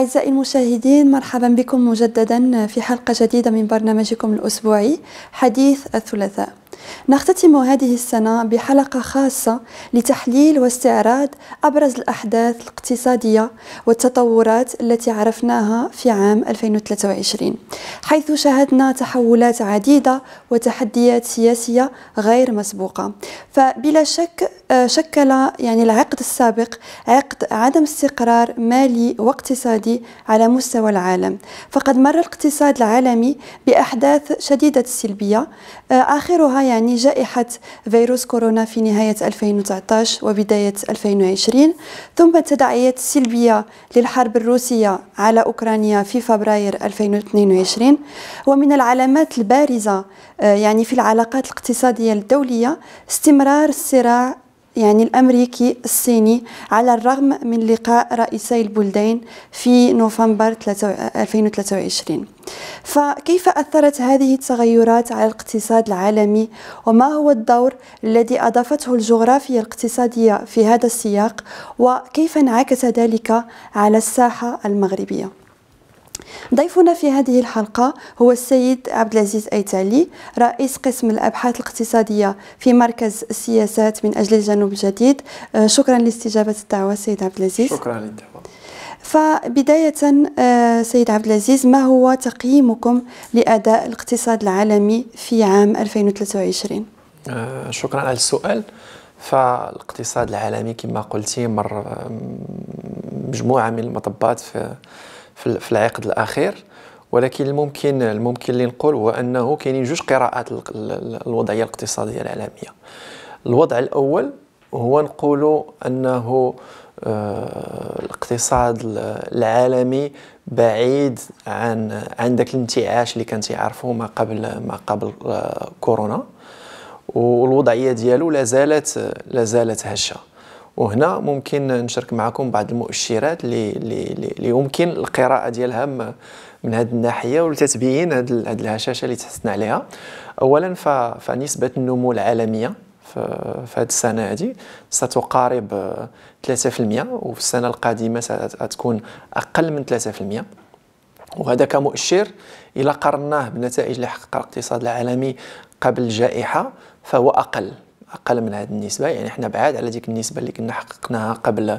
أعزائي المشاهدين مرحبا بكم مجددا في حلقة جديدة من برنامجكم الأسبوعي حديث الثلاثاء نختتم هذه السنة بحلقة خاصة لتحليل واستعراض أبرز الأحداث الاقتصادية والتطورات التي عرفناها في عام 2023 حيث شاهدنا تحولات عديدة وتحديات سياسية غير مسبوقة فبلا شك آه، شكل يعني العقد السابق عقد عدم استقرار مالي واقتصادي على مستوى العالم فقد مر الاقتصاد العالمي بأحداث شديدة السلبية آه، آخرها يعني جائحة فيروس كورونا في نهاية 2019 وبداية 2020 ثم التداعيات السلبية للحرب الروسية على أوكرانيا في فبراير 2022 ومن العلامات البارزة آه، يعني في العلاقات الاقتصادية الدولية استمرار الصراع يعني الأمريكي الصيني على الرغم من لقاء رئيسي البلدين في نوفمبر 2023 فكيف أثرت هذه التغيرات على الاقتصاد العالمي وما هو الدور الذي أضافته الجغرافيا الاقتصادية في هذا السياق وكيف انعكس ذلك على الساحة المغربية؟ ضيفنا في هذه الحلقة هو السيد عبد العزيز أيتالي رئيس قسم الأبحاث الاقتصادية في مركز السياسات من أجل الجنوب الجديد آه، شكرا لاستجابة الدعوة السيد عبد العزيز شكرا للدعوة فبداية آه، سيد عبد العزيز ما هو تقييمكم لأداء الاقتصاد العالمي في عام 2023 آه، شكرا على السؤال فالاقتصاد العالمي كما قلتي مر مجموعة من المطبات في في العقد الاخير ولكن الممكن الممكن اللي نقول هو انه كاينين جوج قراءات الوضعيه الاقتصاديه العالميه الوضع الاول هو نقولوا انه آه، الاقتصاد العالمي بعيد عن عن ذاك الانتعاش اللي كان تيعرفوه ما قبل ما قبل آه، كورونا والوضعيه ديالو لازالت لازالت هشه وهنا ممكن نشارك معكم بعض المؤشرات اللي اللي يمكن القراءه ديالها من هذه الناحيه ولتتبين هذه الهشاشه اللي تحسنا عليها اولا فنسبه النمو العالميه في هذه السنه هذه ستقارب 3% وفي السنه القادمه ستكون اقل من 3% وهذا كمؤشر إلى قرناه بنتائج اللي حقق الاقتصاد العالمي قبل الجائحة فهو أقل اقل من هذه النسبه يعني احنا بعاد على ديك النسبه اللي كنا حققناها قبل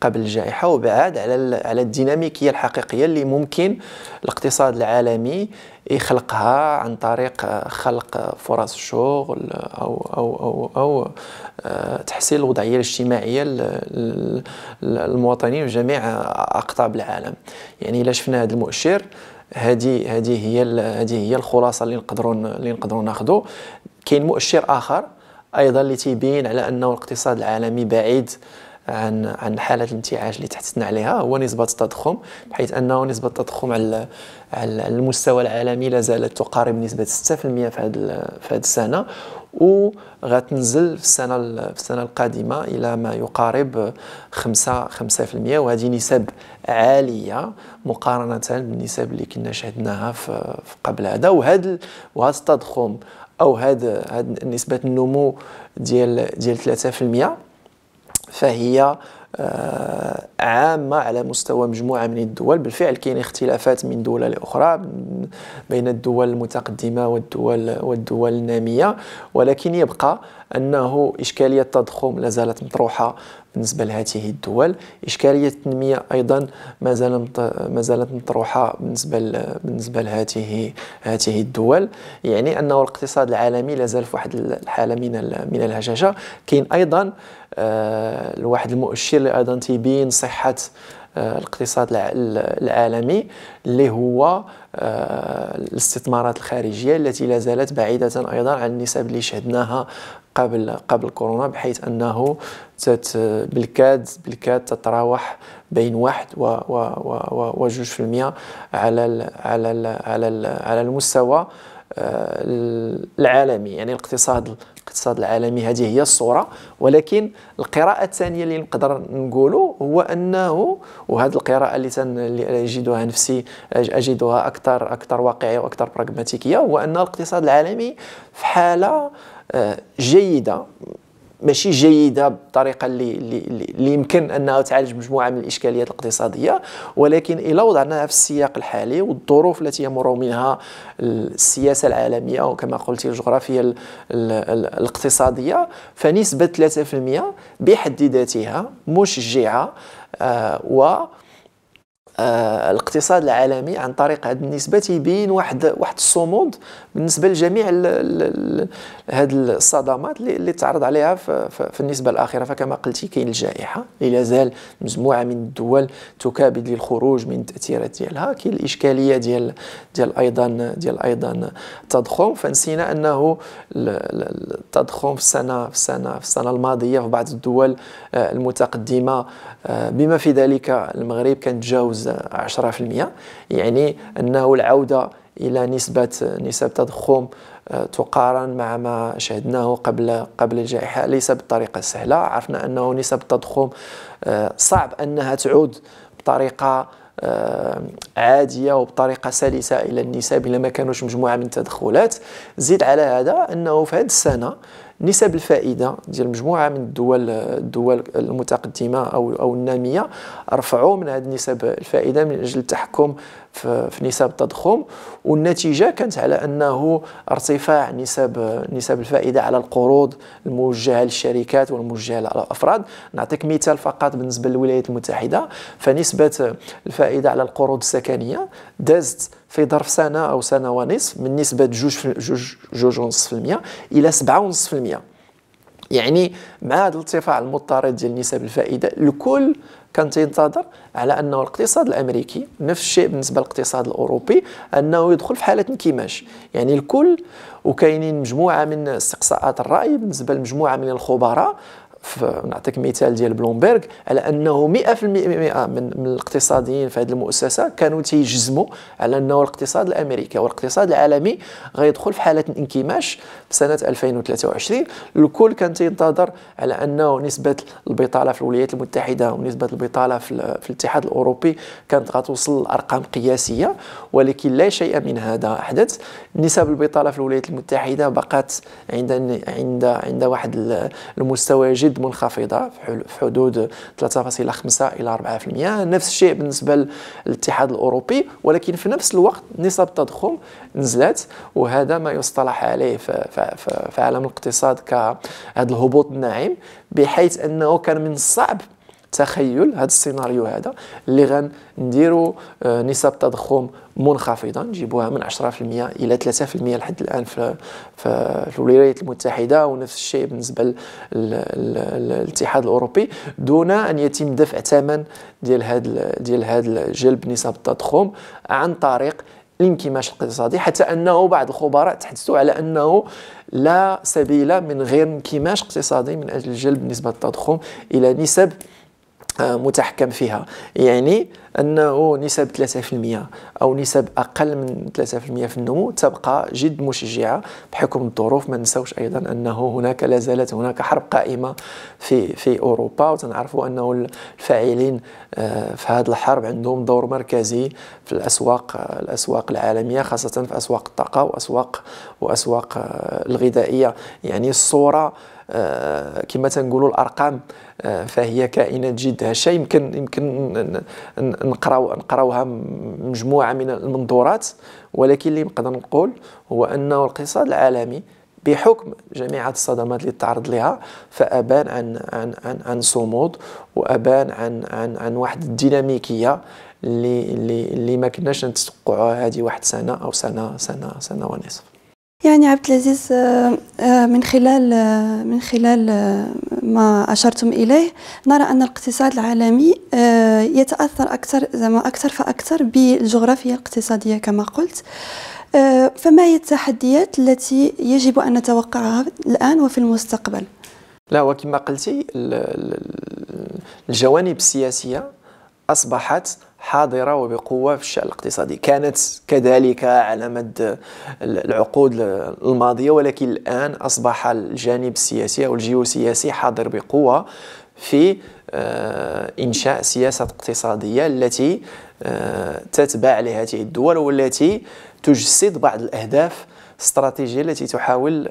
قبل الجائحه وبعاد على على الديناميكيه الحقيقيه اللي ممكن الاقتصاد العالمي يخلقها عن طريق آه، خلق فرص الشغل او او او او آه، تحسين الوضعيه الاجتماعيه للمواطنين في جميع اقطاب العالم يعني الا شفنا هذا المؤشر هذه هذه هي هذه هي الخلاصه اللي نقدروا اللي نقدروا ناخذوا كاين مؤشر اخر ايضا اللي تيبين على انه الاقتصاد العالمي بعيد عن عن حاله الانتعاش اللي تحدثنا عليها هو نسبه التضخم بحيث انه نسبه التضخم على على المستوى العالمي لا زالت تقارب نسبه 6% في هذه في هذه السنه وغتنزل في السنه في السنه القادمه الى ما يقارب 5 5% وهذه نسب عاليه مقارنه بالنسب اللي كنا شهدناها في قبل هذا وهذا وهذا التضخم او هاد هاد نسبه النمو ديال ديال 3% فهي آه عامه على مستوى مجموعه من الدول بالفعل كاين اختلافات من دوله لاخرى بين الدول المتقدمه والدول والدول الناميه ولكن يبقى انه اشكاليه التضخم لا زالت مطروحه بالنسبه لهذه الدول اشكاليه التنميه ايضا ما زالت ما زالت مطروحه بالنسبه بالنسبه لهذه هذه الدول يعني انه الاقتصاد العالمي لا زال في واحد الحاله من من الهشاشه كاين ايضا آه، الواحد واحد المؤشر اللي ايضا تيبين صحه الاقتصاد العالمي اللي هو آه، الاستثمارات الخارجيه التي لا زالت بعيده ايضا عن النسب اللي شهدناها قبل قبل كورونا بحيث انه تت بالكاد بالكاد تتراوح بين واحد و و و وجوج في المئة على الـ على الـ على الـ على المستوى آه، العالمي يعني الاقتصاد الاقتصاد العالمي هذه هي الصوره ولكن القراءه الثانيه اللي نقدر نقوله هو انه وهذه القراءه اللي اجدها نفسي اجدها اكثر اكثر واقعيه واكثر براغماتيكيه هو ان الاقتصاد العالمي في حاله جيده ماشي جيده بالطريقه اللي اللي يمكن انها تعالج مجموعه من الاشكاليات الاقتصاديه ولكن الى وضعناها في السياق الحالي والظروف التي يمر منها السياسه العالميه وكما قلت الجغرافيا الاقتصاديه فنسبه 3% بحد ذاتها مشجعه آه، و آه الاقتصاد العالمي عن طريق هذه النسبه تيبين واحد واحد الصمود بالنسبه لجميع هذه الصدمات اللي تعرض عليها في, في النسبه الاخيره فكما قلتي كاين الجائحه اللي لازال مجموعه من الدول تكابد للخروج من التاثيرات ديالها كاين الاشكاليه ديال ديال ايضا ديال ايضا التضخم فنسينا انه التضخم في السنه في السنه في السنه الماضيه في بعض الدول آه، المتقدمه آه، بما في ذلك المغرب كان تجاوز يجاوز 10% يعني انه العوده الى نسبه نسب تضخم آه، تقارن مع ما شهدناه قبل قبل الجائحه ليس بالطريقه السهله عرفنا انه نسب التضخم آه، صعب انها تعود بطريقه آه، عاديه وبطريقه سلسه الى النسب الا ما كانوش مجموعه من التدخلات زيد على هذا انه في هذه السنه نسب الفائده ديال مجموعه من الدول الدول المتقدمه او او الناميه رفعوا من هذه نسب الفائده من اجل التحكم في نسب التضخم والنتيجه كانت على انه ارتفاع نسب نسب الفائده على القروض الموجهه للشركات والموجهه للافراد نعطيك مثال فقط بالنسبه للولايات المتحده فنسبه الفائده على القروض السكنيه دازت في ظرف سنه او سنه ونصف من نسبه جوج جوج جوج ونص في المية الى سبعة ونص في المية يعني مع هذا الارتفاع المضطرد ديال نسب الفائده الكل كان تينتظر على انه الاقتصاد الامريكي نفس الشيء بالنسبه للاقتصاد الاوروبي انه يدخل في حاله انكماش يعني الكل وكاينين مجموعه من استقصاءات الراي بالنسبه لمجموعه من الخبراء نعطيك مثال ديال بلومبيرغ على انه 100% من, الاقتصاديين في هذه المؤسسه كانوا تيجزموا على انه الاقتصاد الامريكي والاقتصاد العالمي غيدخل في حاله انكماش سنه 2023 الكل كان تينتظر على انه نسبه البطاله في الولايات المتحده ونسبه البطاله في, في الاتحاد الاوروبي كانت غتوصل لارقام قياسيه ولكن لا شيء من هذا حدث نسب البطاله في الولايات المتحده بقات عند عند عند واحد المستوى جد جد منخفضه في حدود 3.5 الى 4% نفس الشيء بالنسبه للاتحاد الاوروبي ولكن في نفس الوقت نسب التضخم نزلت وهذا ما يصطلح عليه في عالم الاقتصاد كهذا الهبوط الناعم بحيث انه كان من الصعب تخيل هذا السيناريو هذا اللي غنديروا آه، نسب تضخم منخفضه نجيبوها من 10% الى 3% لحد الان في في الولايات المتحده ونفس الشيء بالنسبه للاتحاد الاوروبي دون ان يتم دفع ثمن ديال هذا ديال هذا جلب نسب التضخم عن طريق الانكماش الاقتصادي حتى انه بعض الخبراء تحدثوا على انه لا سبيل من غير انكماش اقتصادي من اجل جلب نسبه التضخم الى نسب متحكم فيها يعني انه نسب 3% او نسب اقل من 3% في النمو تبقى جد مشجعه بحكم الظروف ما ننساوش ايضا انه هناك لا زالت هناك حرب قائمه في في اوروبا وتنعرفوا انه الفاعلين آه، في هذه الحرب عندهم دور مركزي في الاسواق آه، الاسواق العالميه خاصه في اسواق الطاقه واسواق واسواق آه، الغذائيه يعني الصوره آه، كما تنقولوا الارقام آه، فهي كائنات جد هشه يمكن يمكن نقراو نقراوها مجموعه من المنظورات ولكن اللي نقدر نقول هو انه الاقتصاد العالمي بحكم جميع الصدمات اللي تعرض لها فابان عن عن عن, عن صمود وابان عن عن عن واحد الديناميكيه اللي اللي اللي ما كناش نتوقعوها هذه واحد سنه او سنه سنه سنه ونصف يعني عبد العزيز آه، آه، من خلال آه، من خلال ما اشرتم اليه نرى ان الاقتصاد العالمي يتاثر اكثر زعما اكثر فاكثر بالجغرافيا الاقتصاديه كما قلت فما هي التحديات التي يجب ان نتوقعها الان وفي المستقبل لا وكما قلتي الجوانب السياسيه اصبحت حاضرة وبقوة في الشأن الاقتصادي كانت كذلك على مد العقود الماضية ولكن الآن أصبح الجانب السياسي أو الجيوسياسي حاضر بقوة في آه، إنشاء سياسة اقتصادية التي آه، تتبع لهذه الدول والتي تجسد بعض الأهداف الاستراتيجيه التي تحاول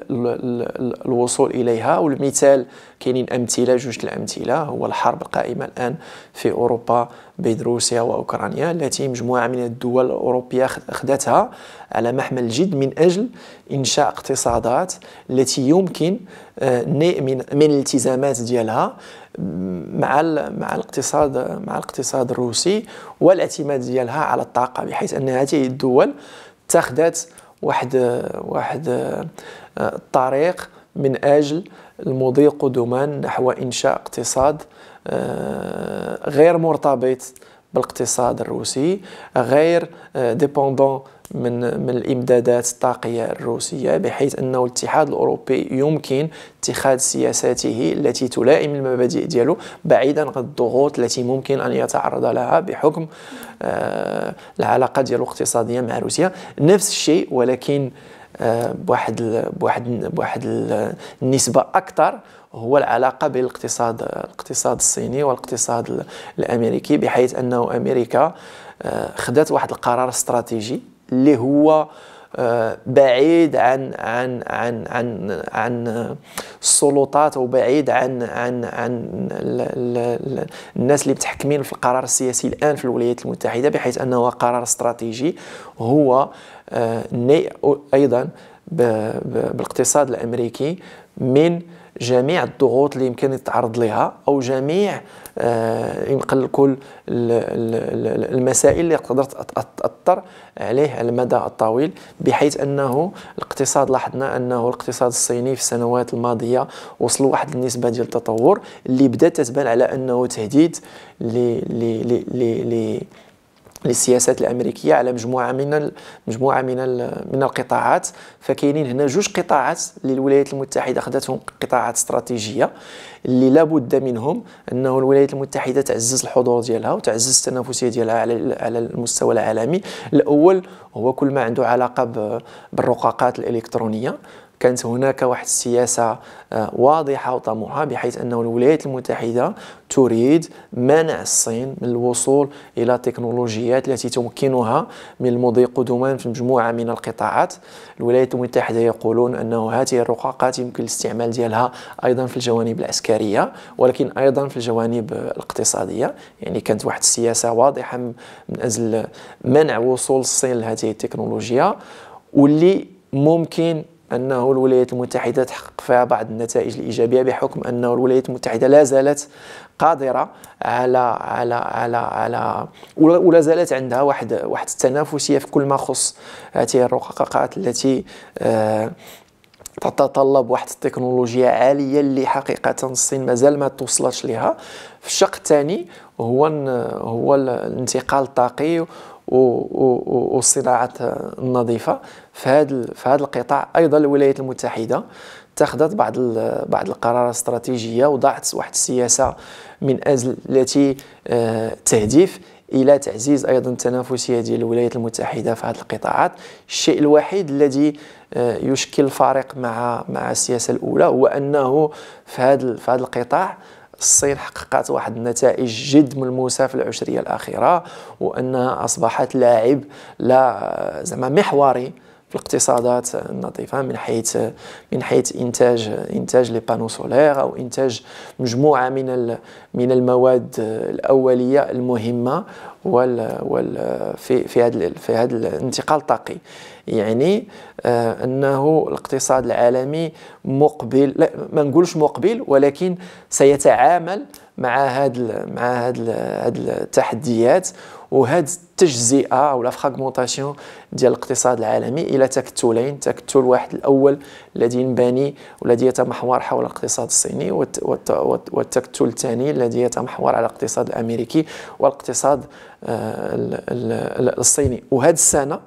الوصول اليها والمثال كاينين امثله جوج الامثله هو الحرب القائمه الان في اوروبا بين روسيا واوكرانيا التي مجموعه من الدول الاوروبيه اخذتها على محمل الجد من اجل انشاء اقتصادات التي يمكن آه، نيء من من الالتزامات ديالها مع مع الاقتصاد مع الاقتصاد الروسي والاعتماد ديالها على الطاقه بحيث ان هذه الدول اتخذت واحد واحد الطريق آه، من اجل المضي قدما نحو انشاء اقتصاد آه، غير مرتبط بالاقتصاد الروسي غير ديبوندون آه، من من الامدادات الطاقيه الروسيه بحيث انه الاتحاد الاوروبي يمكن اتخاذ سياساته التي تلائم المبادئ ديالو بعيدا عن الضغوط التي ممكن ان يتعرض لها بحكم آه العلاقه ديالو الاقتصاديه مع روسيا نفس الشيء ولكن آه بواحد الـ بواحد الـ بواحد النسبه اكثر هو العلاقه بين الاقتصاد الاقتصاد الصيني والاقتصاد الامريكي بحيث انه امريكا آه، خدات واحد القرار استراتيجي اللي هو آه، بعيد عن عن عن عن عن السلطات او بعيد عن عن عن الناس اللي متحكمين في القرار السياسي الان في الولايات المتحده بحيث انه قرار استراتيجي هو آه، ايضا بالاقتصاد الامريكي من جميع الضغوط اللي يمكن يتعرض لها او جميع آه، ينقل كل المسائل اللي تقدر تاثر عليه على المدى الطويل بحيث انه الاقتصاد لاحظنا انه الاقتصاد الصيني في السنوات الماضيه وصل واحد النسبه ديال التطور اللي بدات تبان على انه تهديد ل للسياسات الامريكيه على مجموعه من مجموعه من من القطاعات فكاينين هنا جوج قطاعات للولايات المتحده خداتهم قطاعات استراتيجيه اللي لابد منهم انه الولايات المتحده تعزز الحضور ديالها وتعزز التنافسيه ديالها على على المستوى العالمي الاول هو كل ما عنده علاقه بالرقاقات الالكترونيه كانت هناك واحد السياسة آه، واضحة وطموحة بحيث أن الولايات المتحدة تريد منع الصين من الوصول إلى تكنولوجيات التي تمكنها من المضي قدما في مجموعة من القطاعات الولايات المتحدة يقولون أنه هذه الرقاقات يمكن الاستعمال ديالها أيضا في الجوانب العسكرية ولكن أيضا في الجوانب الاقتصادية يعني كانت واحد السياسة واضحة من أجل منع وصول الصين لهذه التكنولوجيا واللي ممكن أنه الولايات المتحدة تحقق فيها بعض النتائج الإيجابية بحكم أنه الولايات المتحدة لا زالت قادرة على على على على ولا زالت عندها واحد واحد التنافسية في كل ما خص هذه الرقاقات التي آه، تتطلب واحد التكنولوجيا عاليه اللي حقيقه الصين مازال ما توصلش لها في الشق الثاني هو هو الانتقال الطاقي والصناعات النظيفه في هذا في هذا القطاع ايضا الولايات المتحده اتخذت بعض بعض القرارات الاستراتيجيه وضعت واحد السياسه من اجل التي آه، تهدف الى تعزيز ايضا التنافسيه ديال الولايات المتحده في هذه القطاعات الشيء الوحيد الذي آه، يشكل الفارق مع مع السياسه الاولى هو انه في هذا في هذا القطاع الصين حققت واحد النتائج جد ملموسه في العشريه الاخيره وانها اصبحت لاعب لا زعما محوري في الاقتصادات النظيفه من حيث من حيث انتاج انتاج لي بانو سولير او انتاج مجموعه من من المواد الاوليه المهمه وال وال في في هذا في هذا الانتقال الطاقي يعني آه انه الاقتصاد العالمي مقبل لا ما نقولش مقبل ولكن سيتعامل مع هاد مع هاد هاد التحديات وهاد التجزئه ولا فراغمونطاسيون ديال الاقتصاد العالمي الى تكتلين تكتل واحد الاول الذي ينبني والذي يتمحور حول الاقتصاد الصيني والتكتل الثاني الذي يتمحور على الاقتصاد الامريكي والاقتصاد آه، الصيني وهاد السنه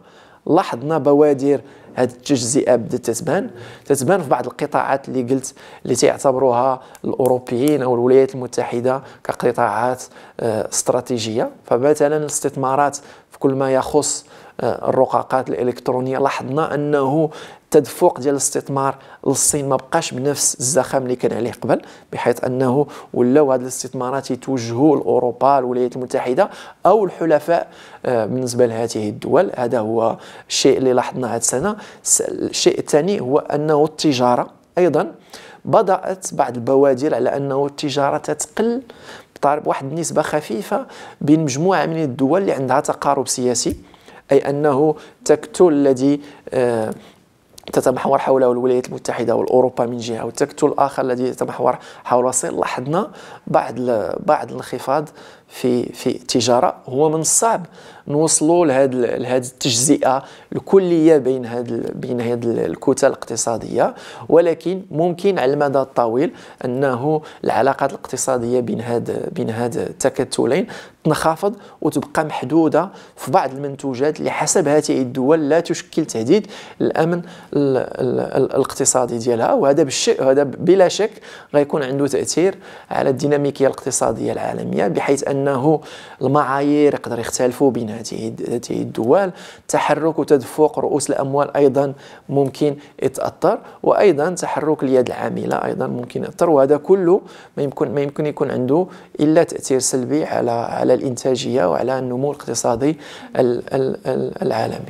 لاحظنا بوادر هذه التجزئه بدات تتبان تتبان في بعض القطاعات اللي قلت اللي تيعتبروها الاوروبيين او الولايات المتحده كقطاعات آه، استراتيجيه فمثلا الاستثمارات في كل ما يخص الرقاقات الالكترونيه لاحظنا انه التدفق ديال الاستثمار للصين ما بقاش بنفس الزخم اللي كان عليه قبل بحيث انه ولاو هذه الاستثمارات يتوجهوا لاوروبا الولايات المتحده او الحلفاء آه، بالنسبه لهذه الدول هذا هو الشيء اللي لاحظناه هذه السنه الشيء الثاني هو انه التجاره ايضا بدات بعض البوادر على انه التجاره تتقل بواحد النسبه خفيفه بين مجموعه من الدول اللي عندها تقارب سياسي أي أنه تكتل الذي آه، تتمحور حوله الولايات المتحده والاوروبا من جهه والتكتل الاخر الذي يتمحور حول صين لاحظنا بعد بعد الانخفاض في في التجاره هو من الصعب نوصلوا لهذا لهذه التجزئه الكليه بين هذا بين هذه الكتل الاقتصاديه ولكن ممكن على المدى الطويل انه العلاقات الاقتصاديه بين هاد بين هاد التكتلين تنخفض وتبقى محدوده في بعض المنتوجات اللي حسب هذه الدول لا تشكل تهديد الامن الـ الـ الـ الاقتصادي ديالها وهذا بالشيء هذا بلا شك غيكون عنده تاثير على الديناميكيه الاقتصاديه العالميه بحيث ان انه المعايير يقدر يختلفوا بين هذه الدول تحرك وتدفق رؤوس الاموال ايضا ممكن يتاثر وايضا تحرك اليد العامله ايضا ممكن ياثر وهذا كله ما يمكن ما يمكن يكون عنده الا تاثير سلبي على على الانتاجيه وعلى النمو الاقتصادي العالمي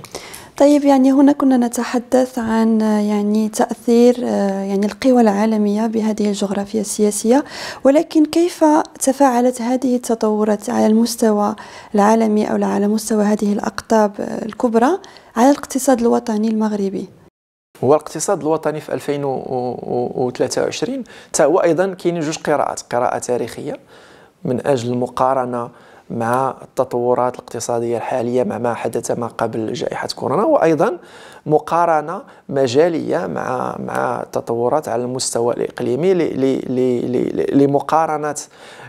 طيب يعني هنا كنا نتحدث عن يعني تأثير يعني القوى العالمية بهذه الجغرافيا السياسية ولكن كيف تفاعلت هذه التطورات على المستوى العالمي أو على مستوى هذه الأقطاب الكبرى على الاقتصاد الوطني المغربي؟ هو الاقتصاد الوطني في 2023 تا هو ايضا كاين جوج قراءات قراءه تاريخيه من اجل المقارنه مع التطورات الاقتصاديه الحاليه مع ما حدث ما قبل جائحه كورونا وايضا مقارنه مجاليه مع مع التطورات على المستوى الاقليمي لمقارنه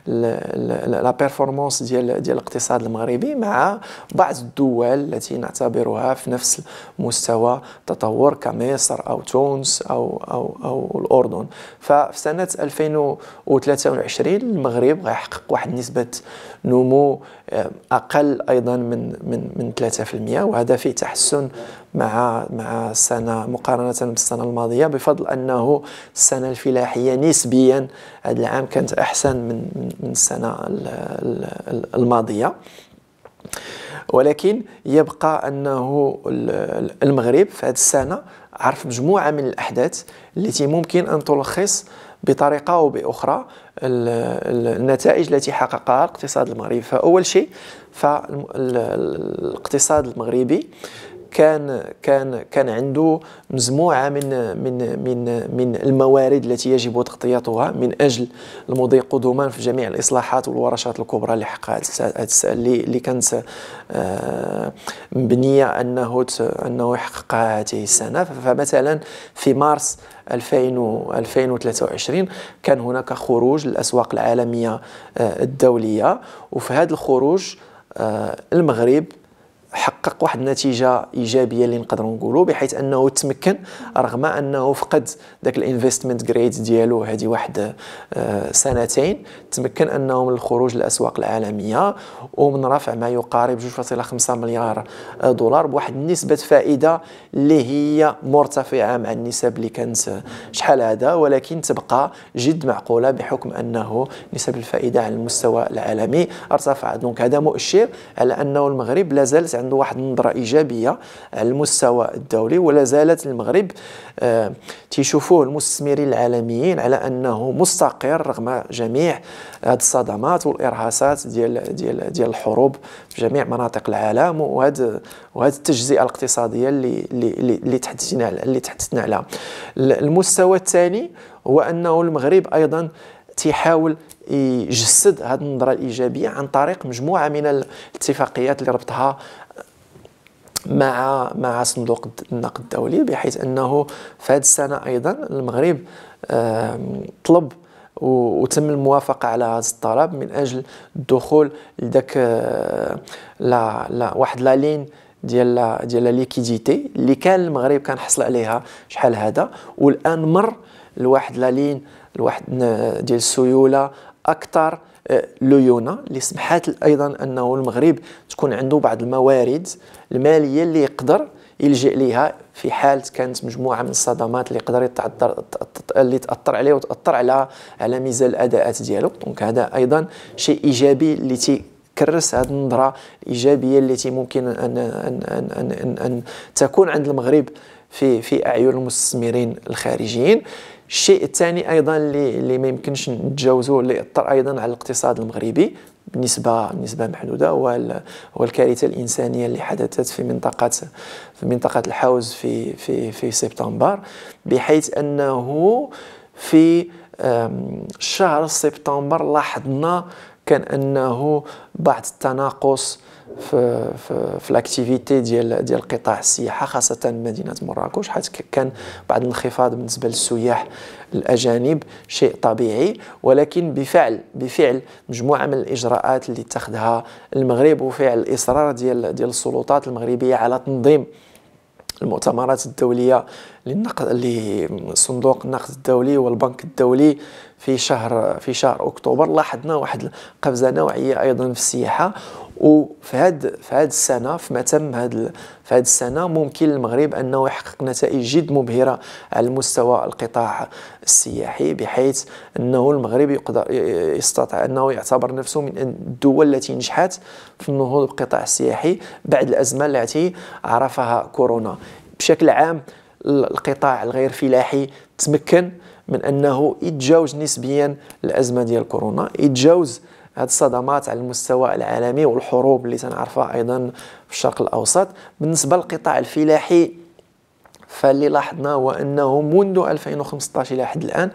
لا بيرفورمانس ديال ديال الاقتصاد المغربي مع بعض الدول التي نعتبرها في نفس مستوى تطور كمصر او تونس او او او الاردن ففي سنه 2023 المغرب غيحقق واحد نسبه نمو آه، اقل ايضا من من من 3% وهذا فيه تحسن مع مع السنه مقارنه بالسنه الماضيه بفضل انه السنه الفلاحيه نسبيا هذا العام كانت احسن من من السنه الماضيه ولكن يبقى انه المغرب في هذه السنه عرف مجموعه من الاحداث التي ممكن ان تلخص بطريقه او باخرى النتائج التي حققها الاقتصاد المغربي فاول شيء فالاقتصاد المغربي كان كان كان عنده مجموعه من من من من الموارد التي يجب تغطيتها من اجل المضي قدما في جميع الاصلاحات والورشات الكبرى اللي حققها اللي كانت آه، مبنيه انه انه يحققها هذه السنه فمثلا في مارس 2023 كان هناك خروج للاسواق العالميه آه، الدوليه وفي هذا الخروج آه، المغرب حقق واحد النتيجه ايجابيه اللي نقدروا نقولوا بحيث انه تمكن رغم انه فقد ذاك الانفستمنت جريد ديالو هذه واحد آه، سنتين تمكن انه من الخروج للاسواق العالميه ومن رفع ما يقارب 2.5 مليار آه، دولار بواحد نسبه فائده اللي هي مرتفعه مع النسب اللي كانت آه، شحال هذا ولكن تبقى جد معقوله بحكم انه نسب الفائده على المستوى العالمي ارتفعت دونك هذا مؤشر على انه المغرب لا زالت عنده واحد النظره ايجابيه على المستوى الدولي ولا زالت المغرب آه، تيشوفوه المستثمرين العالميين على انه مستقر رغم جميع هذه الصدمات والارهاصات ديال ديال ديال الحروب في جميع مناطق العالم وهذا وهذه التجزئه الاقتصاديه اللي اللي اللي تحدثنا اللي تحدثنا عليها المستوى الثاني هو انه المغرب ايضا تيحاول يجسد هذه النظره الايجابيه عن طريق مجموعه من الاتفاقيات اللي ربطها مع مع صندوق النقد الدولي بحيث انه في هذه السنه ايضا المغرب طلب وتم الموافقة على هذا الطلب من أجل الدخول لذاك آه، لا لا واحد لا لين ديال ديال ليكيديتي اللي كان المغرب كان حصل عليها شحال هذا والان مر لواحد لا لين لواحد آه، ديال السيوله اكثر آه، ليونا اللي سمحات ايضا انه المغرب تكون عنده بعض الموارد الماليه اللي يقدر يلجئ ليها في حال كانت مجموعه من الصدمات اللي يقدر اللي تاثر عليه وتاثر على على ميزان الاداءات ديالو دونك هذا ايضا شيء ايجابي اللي تي كرس هذه النظره الايجابيه التي ممكن ان ان ان ان, أن, أن تكون عند المغرب في في اعين المستثمرين الخارجيين الشيء الثاني ايضا اللي اللي ما يمكنش نتجاوزوه اللي اثر ايضا على الاقتصاد المغربي بنسبه بنسبه محدوده هو هو الكارثه الانسانيه اللي حدثت في منطقه في منطقه الحوز في في في سبتمبر بحيث انه في شهر سبتمبر لاحظنا كان انه بعض التناقص في في, في لاكتيفيتي ديال ديال قطاع السياحه خاصه مدينه مراكش حيت كان بعض الانخفاض بالنسبه للسياح الاجانب شيء طبيعي ولكن بفعل بفعل مجموعه من الاجراءات اللي اتخذها المغرب وفعل الاصرار ديال ديال السلطات المغربيه على تنظيم المؤتمرات الدولية للنقد لصندوق النقد الدولي والبنك الدولي في شهر في شهر اكتوبر لاحظنا واحد القفزة نوعية ايضا في السياحة وفي هاد في هاد السنه في ما تم هاد في هاد السنه ممكن المغرب انه يحقق نتائج جد مبهره على مستوى القطاع السياحي بحيث انه المغرب يقدر يستطيع انه يعتبر نفسه من الدول التي نجحت في النهوض بالقطاع السياحي بعد الازمه التي عرفها كورونا بشكل عام القطاع الغير فلاحي تمكن من انه يتجاوز نسبيا الازمه ديال كورونا يتجاوز هاد الصدمات على المستوى العالمي والحروب اللي تنعرفها ايضا في الشرق الاوسط بالنسبه للقطاع الفلاحي فاللي لاحظناه هو انه منذ 2015 الى حد الان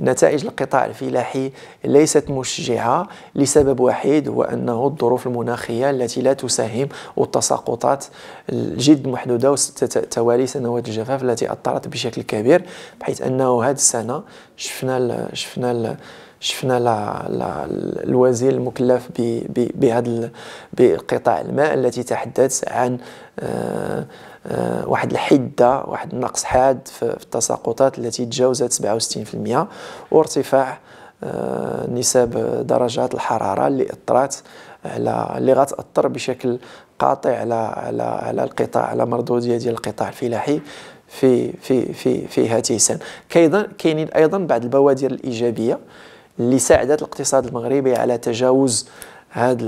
نتائج القطاع الفلاحي ليست مشجعه لسبب وحيد هو انه الظروف المناخيه التي لا تساهم والتساقطات الجد محدوده وتوالي سنوات الجفاف التي اثرت بشكل كبير بحيث انه هذه السنه شفنا الـ شفنا الـ شفنا لا لا الوزير المكلف بهذا بقطاع الماء التي تحدث عن آه آه، واحد الحده واحد النقص حاد في التساقطات التي تجاوزت 67% وارتفاع آه، نسب درجات الحراره اللي اثرت على اللي غتاثر بشكل قاطع على على على القطاع على مردوديه ديال القطاع الفلاحي في في في في هذه السنه كاينين ايضا بعض البوادر الايجابيه اللي ساعدت الاقتصاد المغربي على تجاوز هذه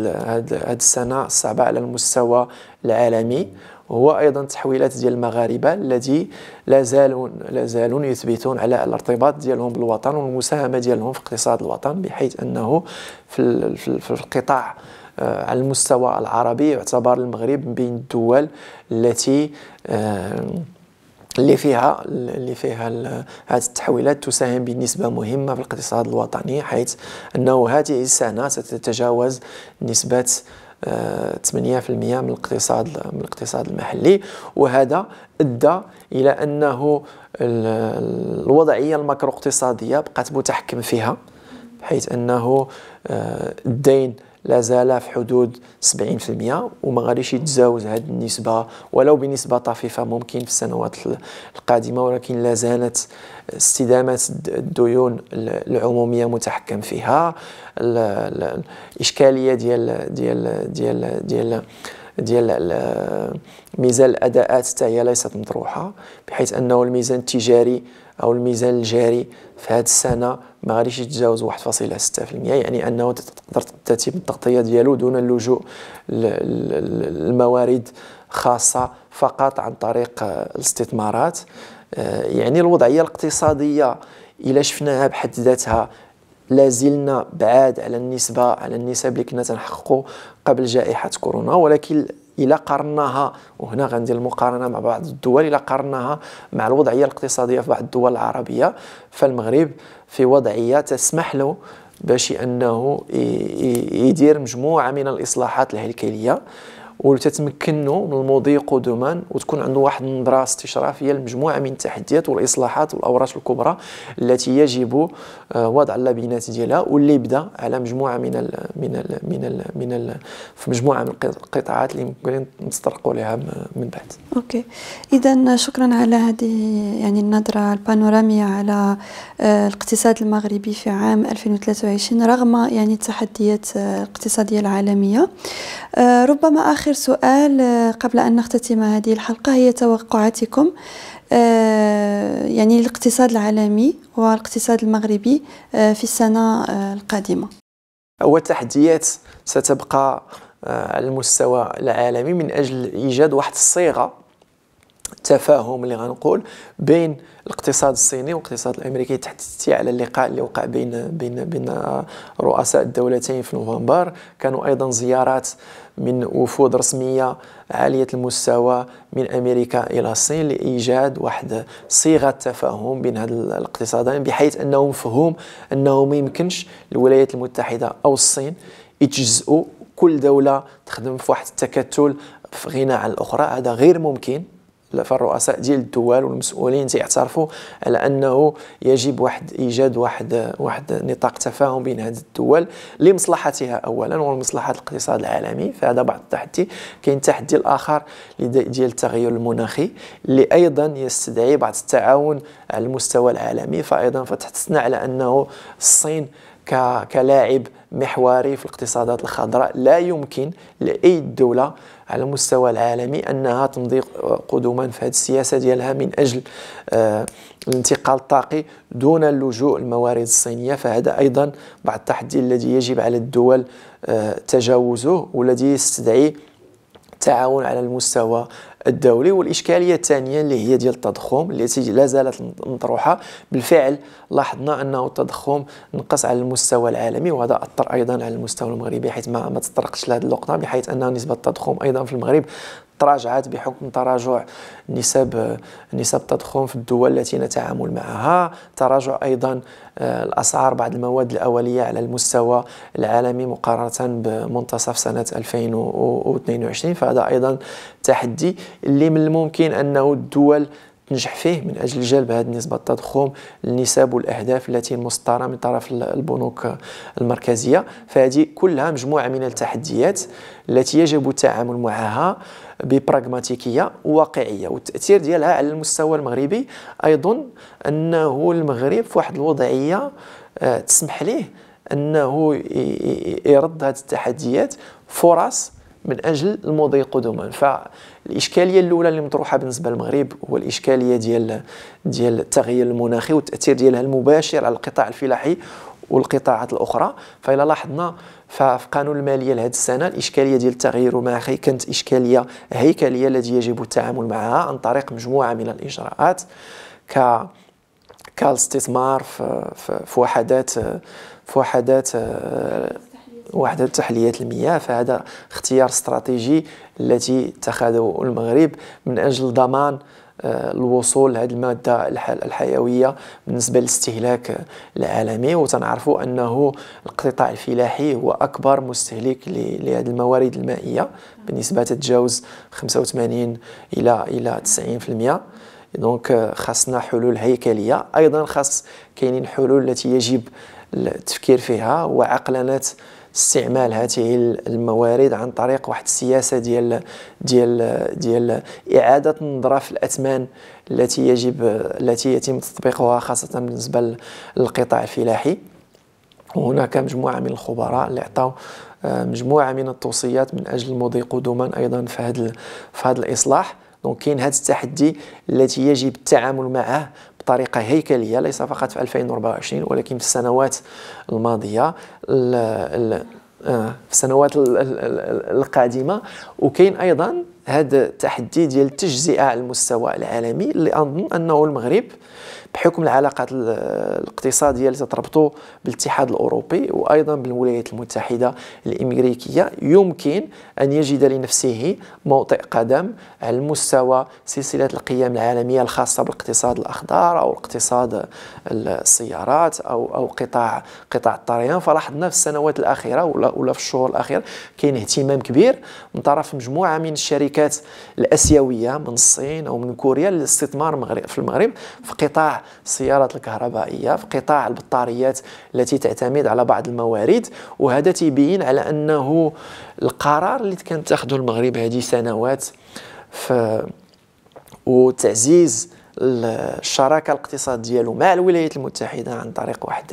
السنه الصعبه على المستوى العالمي هو ايضا تحويلات ديال المغاربه الذي لا زالوا يثبتون على الارتباط ديالهم بالوطن والمساهمه ديالهم في اقتصاد الوطن بحيث انه في, في, في القطاع آه، على المستوى العربي يعتبر المغرب من بين الدول التي آه، اللي فيها اللي فيها هذه التحويلات تساهم بنسبه مهمه في الاقتصاد الوطني حيث انه هذه السنه ستتجاوز نسبه 8% آه، من الاقتصاد من الاقتصاد المحلي وهذا ادى الى انه الوضعيه الماكرو اقتصاديه بقات متحكم فيها بحيث انه آه، الدين لا زال في حدود 70% وما غاديش يتجاوز هذه النسبة ولو بنسبة طفيفة ممكن في السنوات القادمة ولكن لا زالت استدامة الديون العمومية متحكم فيها الإشكالية ديال ديال ديال, ديال ديال ميزان الاداءات حتى هي ليست مطروحه بحيث انه الميزان التجاري او الميزان الجاري في هذه السنه ما غاديش يتجاوز 1.6% يعني انه تقدر تتم التغطيه ديالو دون اللجوء للموارد خاصه فقط عن طريق الاستثمارات آه، يعني الوضعيه الاقتصاديه الا شفناها بحد ذاتها لازلنا بعاد على النسبه على النسب اللي كنا تنحققوا قبل جائحه كورونا ولكن الى قارناها وهنا غندير المقارنه مع بعض الدول الى قارناها مع الوضعيه الاقتصاديه في بعض الدول العربيه فالمغرب في وضعيه تسمح له باش انه يدير مجموعه من الاصلاحات الهيكليه وتتمكنوا من المضي قدما وتكون عنده واحد النظره استشرافيه لمجموعه من التحديات والاصلاحات والاوراش الكبرى التي يجب آه، وضع اللبنات ديالها واللي بدا على مجموعه من الـ من الـ من الـ من الـ في مجموعه من القطاعات اللي ممكن نسترقوا لها من بعد. اوكي اذا شكرا على هذه يعني النظره البانوراميه على آه، الاقتصاد المغربي في عام 2023 رغم يعني التحديات آه، الاقتصاديه العالميه ربما اخر آخر سؤال آه، قبل أن نختتم هذه الحلقة هي توقعاتكم آه، يعني الاقتصاد العالمي والاقتصاد المغربي آه، في السنة القادمة والتحديات ستبقى على المستوى العالمي من أجل إيجاد واحد الصيغة التفاهم اللي غنقول بين الاقتصاد الصيني والاقتصاد الامريكي تحت على اللقاء اللي وقع بين بين بين رؤساء الدولتين في نوفمبر كانوا ايضا زيارات من وفود رسميه عاليه المستوى من امريكا الى الصين لايجاد واحد صيغه تفاهم بين هذ الاقتصادين بحيث انه مفهوم انه ما يمكنش الولايات المتحده او الصين يتجزؤوا كل دوله تخدم في واحد التكتل في غنى عن الاخرى هذا غير ممكن فالرؤساء ديال الدول والمسؤولين تيعترفوا على انه يجب واحد ايجاد واحد واحد نطاق تفاهم بين هذه الدول لمصلحتها اولا ولمصلحه الاقتصاد العالمي فهذا بعض التحدي كاين التحدي الاخر ديال التغير المناخي اللي ايضا يستدعي بعض التعاون على المستوى العالمي فايضا فتحدثنا على انه الصين كلاعب محوري في الاقتصادات الخضراء لا يمكن لاي دوله على المستوى العالمي انها تمضي قدما في هذه السياسه ديالها من اجل آه، الانتقال الطاقي دون اللجوء الموارد الصينيه فهذا ايضا بعض التحدي الذي يجب على الدول آه، تجاوزه والذي يستدعي التعاون على المستوى الدولي والاشكاليه الثانيه اللي هي ديال التضخم التي لا زالت مطروحه بالفعل لاحظنا انه التضخم نقص على المستوى العالمي وهذا اثر ايضا على المستوى المغربي حيث ما, تطرقش لهذه اللقطه بحيث ان نسبه التضخم ايضا في المغرب تراجعت بحكم تراجع نسب نسب التضخم في الدول التي نتعامل معها تراجع أيضا آه، الأسعار بعض المواد الأولية على المستوى العالمي مقارنة بمنتصف سنة 2022 فهذا أيضا تحدي اللي من الممكن أنه الدول تنجح فيه من اجل جلب هذه النسبه التضخم النسب والاهداف التي مسطره من طرف البنوك المركزيه فهذه كلها مجموعه من التحديات التي يجب التعامل معها ببراغماتيكيه وواقعيه والتاثير ديالها على المستوى المغربي ايضا انه المغرب في واحد الوضعيه آه، تسمح ليه انه يرد هذه التحديات فرص من اجل المضي قدما فالاشكاليه الاولى اللي مطروحه بالنسبه للمغرب هو الاشكاليه ديال ديال التغيير المناخي والتاثير ديالها المباشر على القطاع الفلاحي والقطاعات الاخرى فإلا لاحظنا ففي قانون الماليه لهذه السنه الاشكاليه ديال التغير المناخي كانت اشكاليه هيكليه التي يجب التعامل معها عن طريق مجموعه من الاجراءات ك كالاستثمار في وحدات في وحدات آه، وحده تحليه المياه فهذا اختيار استراتيجي التي اتخذه المغرب من اجل ضمان آه، الوصول لهذه المادة الحيوية بالنسبة للاستهلاك العالمي وتنعرفوا أنه القطاع الفلاحي هو أكبر مستهلك لهذه الموارد المائية بنسبة تتجاوز 85 إلى إلى 90% دونك آه، خاصنا حلول هيكلية أيضا خاص كاينين حلول التي يجب التفكير فيها وعقلنة استعمال هذه الموارد عن طريق واحد السياسه ديال ديال ديال اعاده النظره في الاثمان التي يجب التي يتم تطبيقها خاصه بالنسبه للقطاع الفلاحي وهناك مجموعه من الخبراء اللي عطاو آه، مجموعه من التوصيات من اجل المضي قدما ايضا في هذا في هذا الاصلاح دونك كاين هذا التحدي التي يجب التعامل معه بطريقه هيكليه ليس فقط في 2024 ولكن في السنوات الماضيه ال ال آه، في السنوات القادمه وكاين ايضا هذا التحدي ديال التجزئه على المستوى العالمي اللي اظن انه المغرب بحكم العلاقات الاقتصاديه اللي تربطه بالاتحاد الاوروبي وايضا بالولايات المتحده الامريكيه يمكن ان يجد لنفسه موطئ قدم على مستوى سلسله القيم العالميه الخاصه بالاقتصاد الاخضر او الاقتصاد السيارات او او قطاع قطاع الطريان فلاحظنا في السنوات الاخيره ولا ولا في الشهور الاخيره كاين اهتمام كبير من طرف مجموعه من الشركات الاسيويه من الصين او من كوريا للاستثمار في المغرب في قطاع السيارات الكهربائيه في قطاع البطاريات التي تعتمد على بعض الموارد وهذا تيبين على انه القرار اللي كان تاخذه المغرب هذه سنوات في وتعزيز الشراكه الاقتصاديه ديالو مع الولايات المتحده عن طريق واحد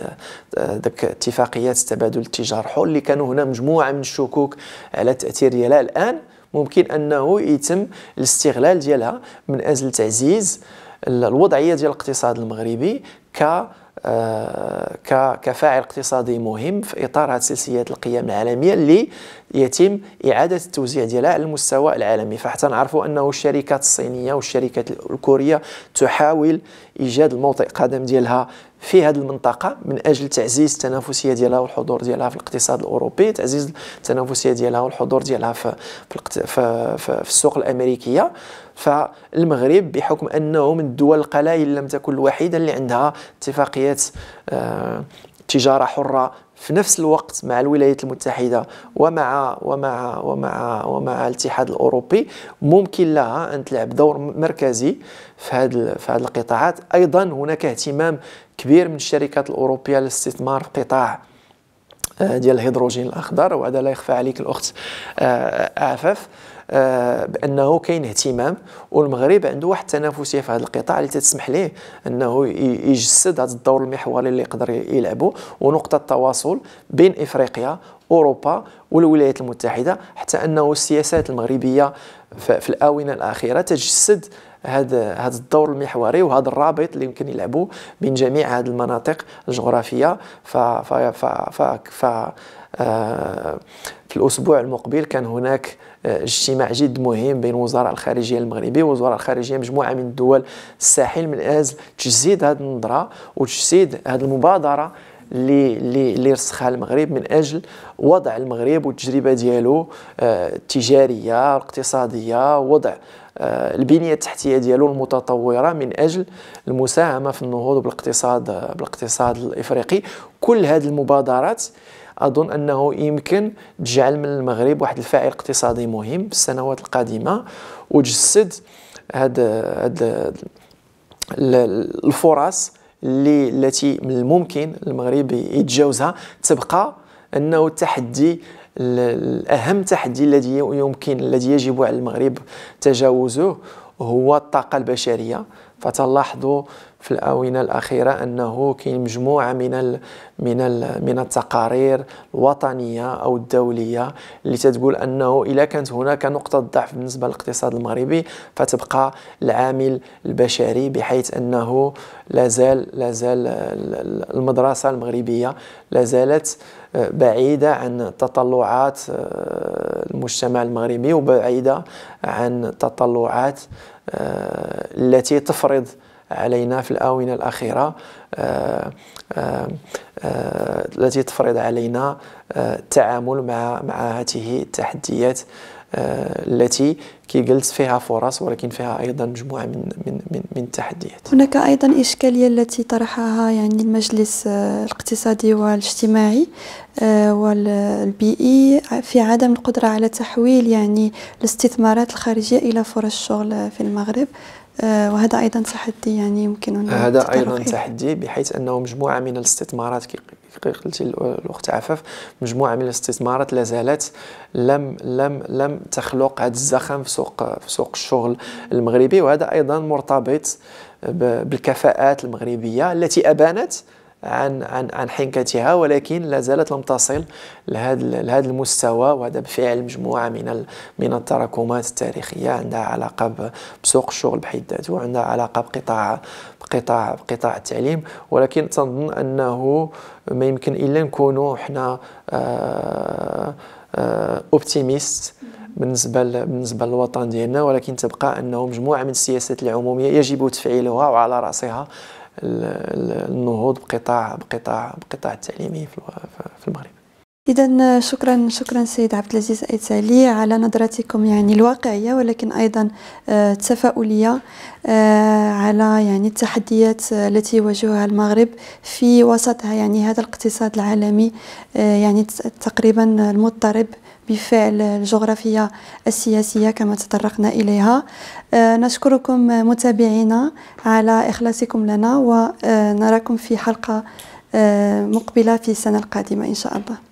آه، داك اتفاقيات تبادل التجار الحر اللي كانوا هنا مجموعه من الشكوك على تاثير ديالها الان ممكن انه يتم الاستغلال ديالها من اجل تعزيز الوضعيه ديال الاقتصاد المغربي ك آه، كفاعل اقتصادي مهم في اطار هذه سلسله القيم العالميه اللي يتم اعاده التوزيع ديالها على المستوى العالمي فحتى نعرفوا انه الشركات الصينيه والشركات الكوريه تحاول ايجاد الموطئ قدم ديالها في هذه المنطقة من أجل تعزيز التنافسية ديالها والحضور ديالها في الاقتصاد الأوروبي تعزيز التنافسية ديالها والحضور ديالها في, في, في, في السوق الأمريكية فالمغرب بحكم أنه من الدول القلائل لم تكن الوحيدة اللي عندها اتفاقيات آه، تجارة حرة في نفس الوقت مع الولايات المتحده ومع ومع ومع ومع الاتحاد الاوروبي ممكن لها ان تلعب دور مركزي في هذه في هذه القطاعات ايضا هناك اهتمام كبير من الشركات الاوروبيه للاستثمار في قطاع آه، ديال الهيدروجين الاخضر وهذا لا يخفى عليك الاخت عفاف آه، آه، بانه كاين اهتمام والمغرب عنده واحد التنافسيه في هذا القطاع اللي تسمح ليه انه يجسد هذا الدور المحوري اللي يقدر يلعبه ونقطه تواصل بين افريقيا اوروبا والولايات المتحده حتى انه السياسات المغربيه في الاونه الاخيره تجسد هذا هذا الدور المحوري وهذا الرابط اللي يمكن يلعبوا بين جميع هذه المناطق الجغرافيه ف ف ف ف, ف آه، في الاسبوع المقبل كان هناك آه، اجتماع جد مهم بين وزراء الخارجيه المغربي ووزراء الخارجيه مجموعه من الدول الساحل من اجل تجسيد هذه النظره وتجسيد هذه المبادره اللي رسخها المغرب من اجل وضع المغرب والتجربه ديالو آه، التجاريه الاقتصاديه وضع آه، البنيه التحتيه ديالو المتطوره من اجل المساهمه في النهوض بالاقتصاد بالاقتصاد الافريقي كل هذه المبادرات اظن انه يمكن تجعل من المغرب واحد الفاعل اقتصادي مهم بالسنوات القادمه وتجسد هاد هاد الفرص اللي التي من الممكن المغرب يتجاوزها تبقى انه التحدي الاهم تحدي الذي يمكن الذي يجب على المغرب تجاوزه هو الطاقه البشريه فتلاحظوا في الاونه الاخيره انه كاين مجموعه من الـ من الـ من التقارير الوطنيه او الدوليه اللي تتقول انه اذا كانت هناك نقطه ضعف بالنسبه للاقتصاد المغربي فتبقى العامل البشري بحيث انه لازال لازال المدرسه المغربيه لازالت بعيدة عن تطلعات آه، المجتمع المغربي وبعيدة عن تطلعات آه، التي تفرض علينا في الآونة الأخيرة آه، التي تفرض علينا التعامل مع مع هذه التحديات آه، التي كيجلس فيها فرص ولكن فيها ايضا مجموعه من من من, من التحديات. هناك ايضا اشكاليه التي طرحها يعني المجلس آه، الاقتصادي والاجتماعي آه، والبيئي في عدم القدره على تحويل يعني الاستثمارات الخارجيه الى فرص شغل في المغرب وهذا ايضا تحدي يعني يمكن هذا ايضا تحدي بحيث انه مجموعه من الاستثمارات دقيق قلتي الوقت عفاف مجموعه من الاستثمارات لا زالت لم لم لم تخلق هذا الزخم في سوق في سوق الشغل المغربي وهذا ايضا مرتبط بالكفاءات المغربيه التي ابانت عن عن عن حنكتها ولكن لا زالت لم تصل لهذا لهذا المستوى وهذا بفعل مجموعه من من التراكمات التاريخيه عندها علاقه بسوق الشغل بحد ذاته وعندها علاقه بقطاع بقطاع بقطاع التعليم ولكن تنظن انه ما يمكن الا نكونوا حنا اوبتيميست بالنسبه بالنسبه للوطن ديالنا ولكن تبقى انه مجموعه من السياسات العموميه يجب تفعيلها وعلى راسها النهوض بقطاع بقطاع بقطاع التعليمي في إذا شكرا شكرا سيد عبد العزيز أيتالي على نظرتكم يعني الواقعية ولكن أيضا آه، التفاؤلية آه، على يعني التحديات آه، التي يواجهها المغرب في وسطها يعني هذا الاقتصاد العالمي يعني تقريبا المضطرب بفعل الجغرافية السياسية كما تطرقنا إليها نشكركم متابعينا على إخلاصكم لنا ونراكم في حلقة مقبلة في السنة القادمة إن شاء الله